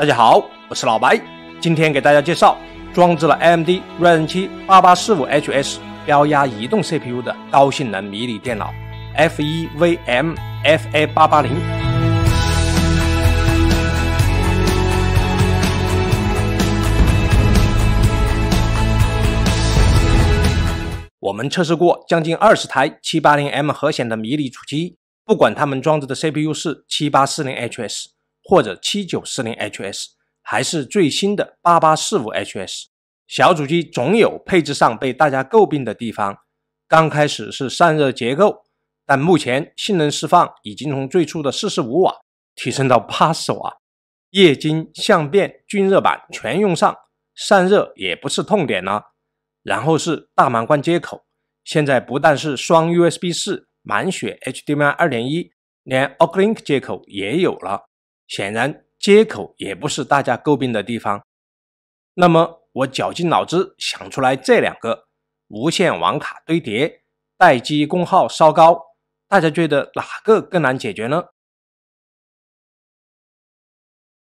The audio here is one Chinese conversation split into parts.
大家好，我是老白，今天给大家介绍装置了 AMD Ryzen 7八8 4 5 h s 标压移动 CPU 的高性能迷你电脑 f e v m FA880。我们测试过将近二十台七八零 M 核显的迷你主机，不管它们装置的 CPU 是七八四零 HS。或者七九四零 HS，还是最新的八八四五 HS，小主机总有配置上被大家诟病的地方。刚开始是散热结构，但目前性能释放已经从最初的四十五瓦提升到八十瓦，液晶相变均热板全用上，散热也不是痛点了。然后是大满贯接口，现在不但是双 USB 四满血 HDMI 二点一，连 OcLink 接口也有了。显然接口也不是大家诟病的地方。那么我绞尽脑汁想出来这两个无线网卡堆叠，待机功耗稍高，大家觉得哪个更难解决呢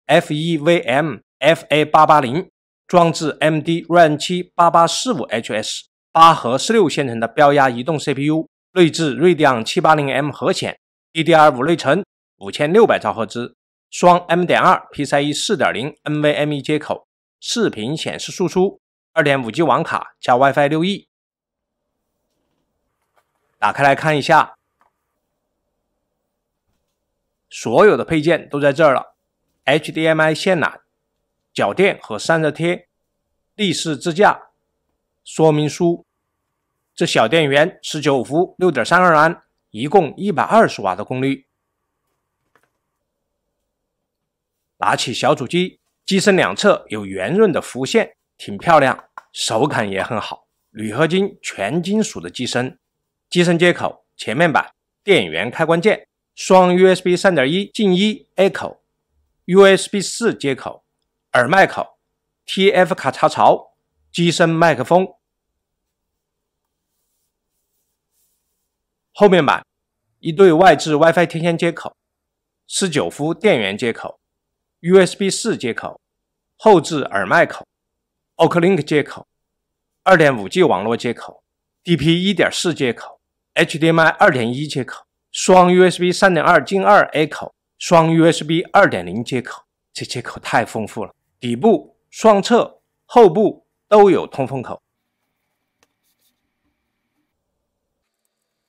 ？F1VM FA 八八零，装置 MD r y e n 七八八四五 HS 八核十六线程的标压移动 CPU，内置锐迪安七八零 M 核显，DDR 五内存，五千六百兆赫兹。双 M 点二、PCIe 四点零、NVMe 接口、视频显示输出、二点五 G 网卡加 WiFi 六 E。打开来看一下，所有的配件都在这儿了：HDMI 线缆、脚垫和散热贴、立式支架、说明书。这小电源十九伏六点三二安，一共一百二十瓦的功率。拿起小主机，机身两侧有圆润的弧线，挺漂亮，手感也很好。铝合金全金属的机身，机身接口前面板电源开关键，双 USB 三点一进一 A 口，USB 四接口，耳麦口，TF 卡插槽，机身麦克风。后面板一对外置 WiFi 天线接口，十九伏电源接口。USB 四接口、后置耳麦口、OcLink 接口、二点五 G 网络接口、DP 一点四接口、HDMI 二点一接口、双 USB 三点二进二 A 口、双 USB 二点零接口，这接口太丰富了。底部、双侧、后部都有通风口。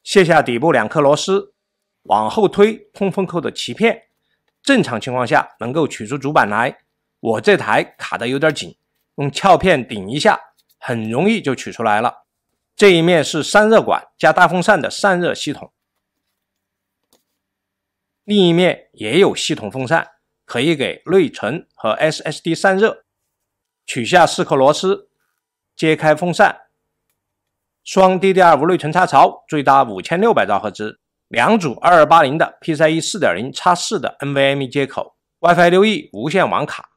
卸下底部两颗螺丝，往后推通风口的鳍片。正常情况下能够取出主板来，我这台卡的有点紧，用撬片顶一下，很容易就取出来了。这一面是散热管加大风扇的散热系统，另一面也有系统风扇，可以给内存和 SSD 散热。取下四颗螺丝，揭开风扇，双 DDR 5内存插槽，最大五千六百兆赫兹。两组二二八零的 PCIe 四点零4四的 NVMe 接口，WiFi 六 E 无线网卡，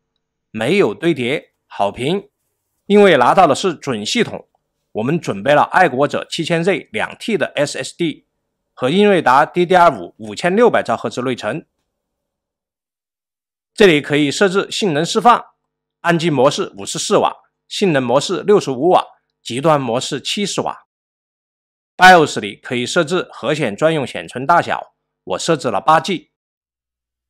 没有堆叠，好评。因为拿到的是准系统，我们准备了爱国者七千 Z 两 T 的 SSD 和英睿达 DDR 五五千六百兆赫兹内存。这里可以设置性能释放，安静模式五十四瓦，性能模式六十五瓦，极端模式七十瓦。BIOS 里可以设置核显专用显存大小，我设置了八 G。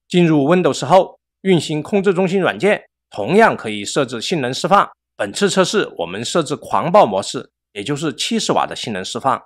进入 Windows 后，运行控制中心软件，同样可以设置性能释放。本次测试我们设置狂暴模式，也就是七十瓦的性能释放。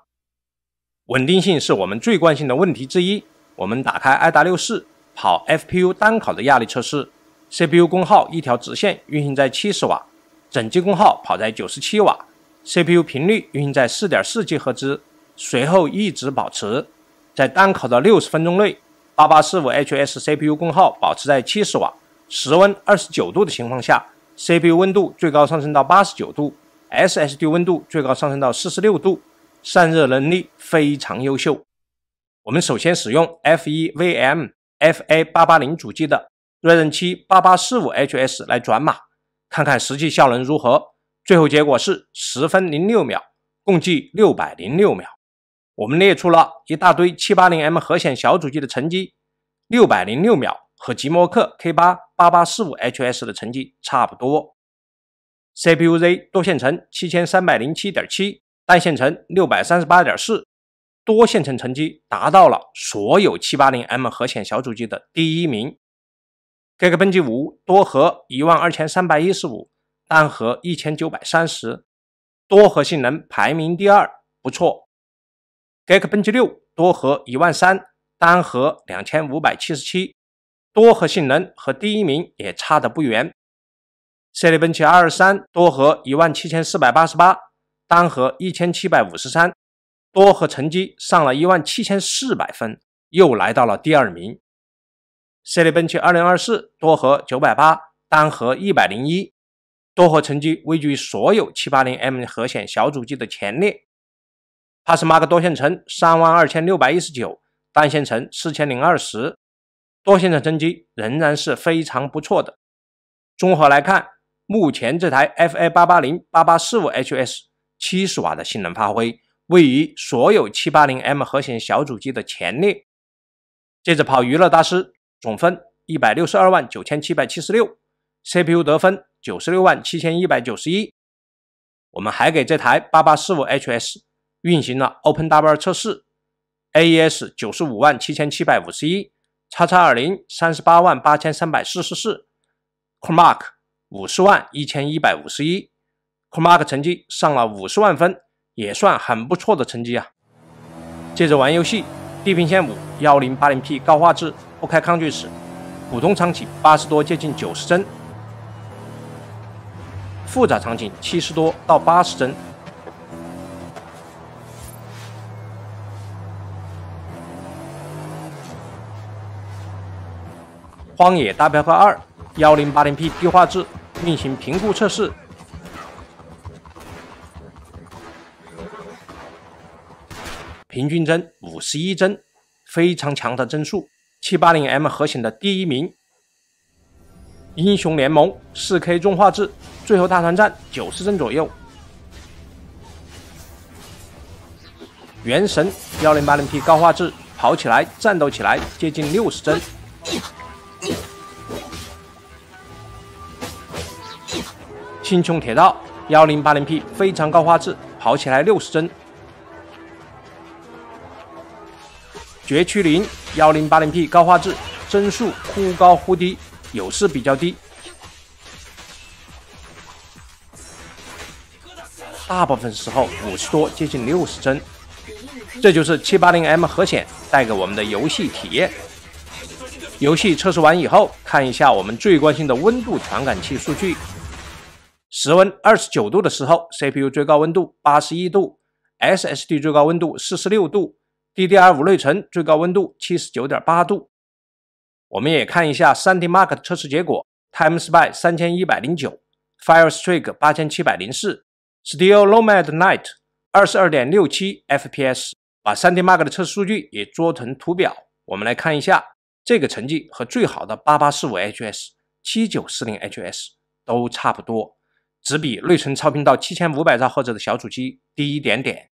稳定性是我们最关心的问题之一。我们打开 i 达六四，跑 FPU 单考的压力测试，CPU 功耗一条直线运行在七十瓦，整机功耗跑在九十七瓦，CPU 频率运行在四点四 G 赫兹。随后一直保持在单烤的六十分钟内，八八四五 HS CPU 功耗保持在七十瓦，室温二十九度的情况下，CPU 温度最高上升到八十九度，SSD 温度最高上升到四十六度，散热能力非常优秀。我们首先使用 F1 VM FA 八八零主机的锐龙七八八四五 HS 来转码，看看实际效能如何。最后结果是十分零六秒，共计六百零六秒。我们列出了一大堆七八零 M 核显小主机的成绩，六百零六秒和极摩克 K 八八八四五 HS 的成绩差不多。CPUZ 多线程七千三百零七点七，单线程六百三十八点四，多线程成绩达到了所有七八零 M 核显小主机的第一名。Geekbench 五多核一万二千三百一十五，单核一千九百三十，多核性能排名第二，不错。g e 奔驰六多核一万三，单核两千五百七十七，多核性能和第一名也差的不远。c i 奔驰 b 二十三多核一万七千四百八十八，单核一千七百五十三，多核成绩上了一万七千四百分，又来到了第二名。c i 奔驰二零二四多核九百八，单核一百零一，多核成绩位居所有七八零 M 核显小主机的前列。帕斯马克多线程三万二千六百一十九，单线程四千零二十，多线程成绩仍然是非常不错的。综合来看，目前这台 FA 八八零八八四五 HS 七十瓦的性能发挥，位于所有七八零 M 核显小主机的前列。接着跑娱乐大师，总分一百六十二万九千七百七十六，CPU 得分九十六万七千一百九十一。我们还给这台八八四五 HS。运行了 OpenW 测试，AES 九十五万七千七百五十一，叉叉二零三十八万八千三百四十四，Cormark 五十万一千一百五十一，Cormark 成绩上了五十万分，也算很不错的成绩啊。接着玩游戏，《地平线五》幺零八零 P 高画质，不开抗锯齿，普通场景八十多接近九十帧，复杂场景七十多到八十帧。荒野大镖客二，幺零八零 P 低画质运行评估测试，平均帧五十一帧，非常强的帧数。七八零 M 核显的第一名。英雄联盟四 K 中画质，最后大团战九十帧左右。原神幺零八零 P 高画质跑起来，战斗起来接近六十帧。青中铁道幺零八零 P 非常高画质，跑起来六十帧。绝区零幺零八零 P 高画质，帧数忽高忽低，有时比较低，大部分时候五十多接近六十帧。这就是七八零 M 核显带给我们的游戏体验。游戏测试完以后，看一下我们最关心的温度传感器数据。室温二十九度的时候，CPU 最高温度八十一度，SSD 最高温度四十六度，DDR 五内存最高温度七十九点八度。我们也看一下 3DMark 的测试结果，Time Spy 三千一百零九，Fire Strike 八千七百零四，Steel Nomad Night 二十二点六七 FPS。把 3DMark 的测试数据也做成图表，我们来看一下这个成绩和最好的八八四五 HS、七九四零 HS 都差不多。只比内存超频到七千五百兆赫兹的小主机低一点点。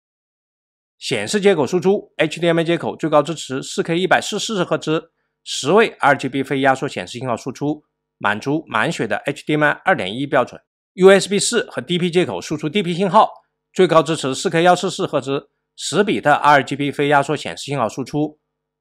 显示接口输出 HDMI 接口最高支持四 K 一百四四十赫兹十位 RGB 非压缩显示信号输出，满足满血的 HDMI 二点一标准。USB 四和 DP 接口输出 DP 信号，最高支持四 K 幺四四赫兹十比的 RGB 非压缩显示信号输出。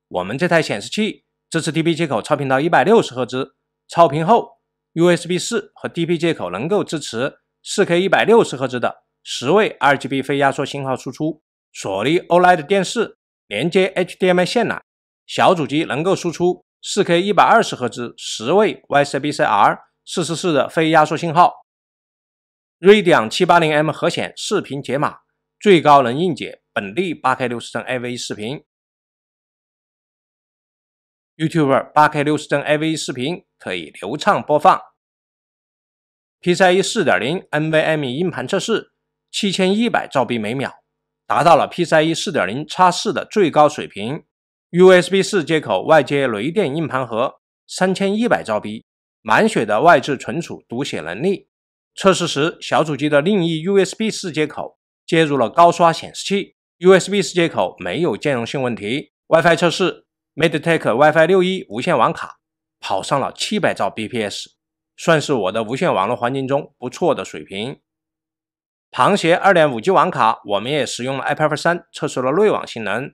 我们这台显示器支持 DP 接口超频到一百六十赫兹，超频后。USB 四和 DP 接口能够支持 4K 一百六十赫兹的十位 RGB 非压缩信号输出。索尼 OLED 电视连接 HDMI 线缆，小主机能够输出 4K 一百二十赫兹十位 YCbCr 四十四的非压缩信号。Radeon 七八零 M 核显视频解码，最高能硬解本地八 K 六十帧 AV 视频。YouTube 八 K 六十帧 AV 视频可以流畅播放。PCIe 四点零 NVMe 硬盘测试七千一百兆 b 每秒，达到了 PCIe 四点零 x 四的最高水平。USB 四接口外接雷电硬盘盒三千一百兆 b 满血的外置存储读写能力。测试时，小主机的另一 USB 四接口接入了高刷显示器，USB 四接口没有兼容性问题。WiFi 测试。MateTek WiFi 六一无线网卡跑上了七百兆 bps，算是我的无线网络环境中不错的水平。螃蟹二点五 G 网卡，我们也使用了 i p a d 三测试了内网性能。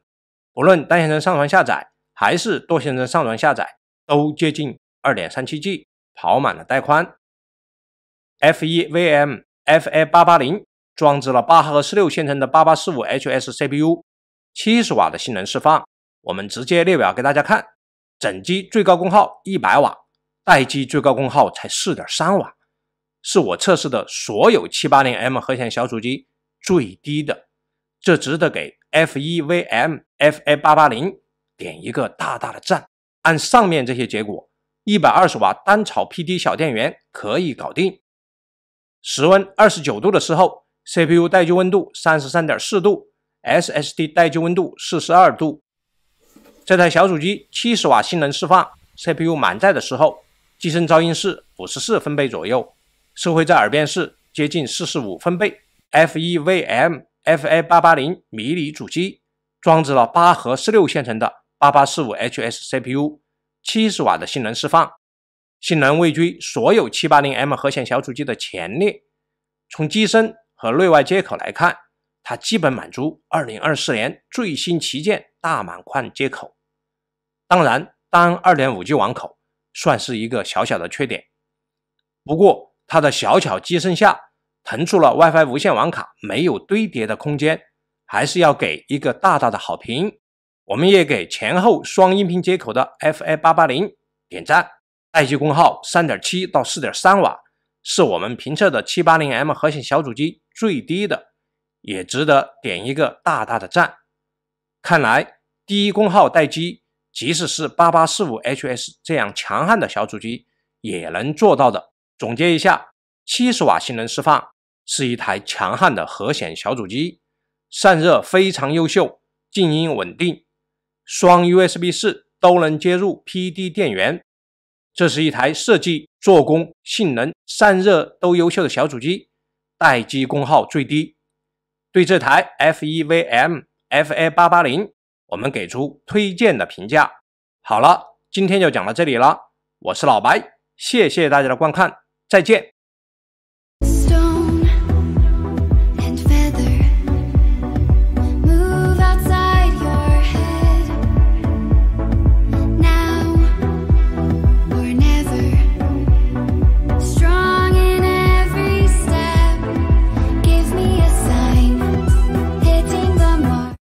无论单线程上传下载，还是多线程上传下载，都接近二点三七 G，跑满了带宽。F1VM FA 八八零，装置了八核十六线程的八八四五 HS CPU，七十瓦的性能释放。我们直接列表给大家看，整机最高功耗一百瓦，待机最高功耗才四点三瓦，是我测试的所有七八零 M 核显小主机最低的，这值得给 F 一 VM FA 八八零点一个大大的赞。按上面这些结果，一百二十瓦单槽 PD 小电源可以搞定。室温二十九度的时候，CPU 待机温度三十三点四度，SSD 待机温度四十二度。这台小主机七十瓦性能释放，CPU 满载的时候，机身噪音是五十四分贝左右，收回在耳边是接近四十五分贝。F e VM FA 八八零迷你主机，装置了八核十六线程的八八四五 HS CPU，七十瓦的性能释放，性能位居所有七八零 M 核显小主机的前列。从机身和内外接口来看，它基本满足二零二四年最新旗舰大满贯接口。当然，单 2.5G 网口算是一个小小的缺点。不过，它的小巧机身下腾出了 WiFi 无线网卡没有堆叠的空间，还是要给一个大大的好评。我们也给前后双音频接口的 FA 八八零点赞。待机功耗三点七到四点三瓦，是我们评测的七八零 M 核心小主机最低的，也值得点一个大大的赞。看来低功耗待机。即使是 8845HS 这样强悍的小主机也能做到的。总结一下：七十瓦性能释放，是一台强悍的核显小主机，散热非常优秀，静音稳定，双 USB 四都能接入 PD 电源。这是一台设计、做工、性能、散热都优秀的小主机，待机功耗最低。对这台 f e v m FA880。我们给出推荐的评价。好了，今天就讲到这里了。我是老白，谢谢大家的观看，再见。